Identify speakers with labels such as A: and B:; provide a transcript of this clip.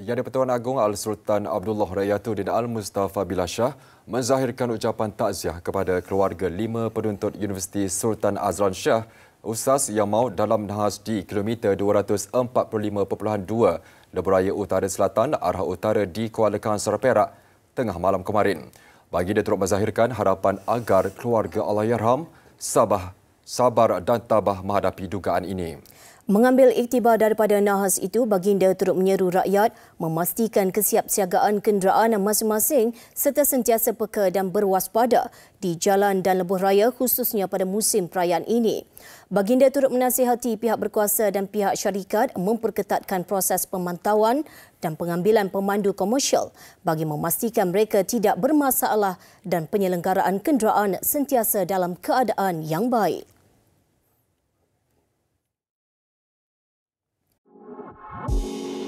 A: Yang di-Pertuan Agong Al-Sultan Abdullah Rayatuddin Al-Mustafa Bilashah menzahirkan ucapan takziah kepada keluarga lima penuntut Universiti Sultan Azlan Shah Ustaz yang mau dalam nahas di kilometer 245.2 Leburaya Utara Selatan arah utara di Kuala Kangsar Perak tengah malam kemarin. Bagi dia turut menzahirkan harapan agar keluarga Allahyarham Sabah sabar dan tabah menghadapi dugaan ini.
B: Mengambil iktibar daripada nahas itu, Baginda turut menyeru rakyat memastikan kesiapsiagaan kenderaan masing-masing serta sentiasa peka dan berwaspada di jalan dan lebuh raya khususnya pada musim perayaan ini. Baginda turut menasihati pihak berkuasa dan pihak syarikat memperketatkan proses pemantauan dan pengambilan pemandu komersial bagi memastikan mereka tidak bermasalah dan penyelenggaraan kenderaan sentiasa dalam keadaan yang baik. Bye.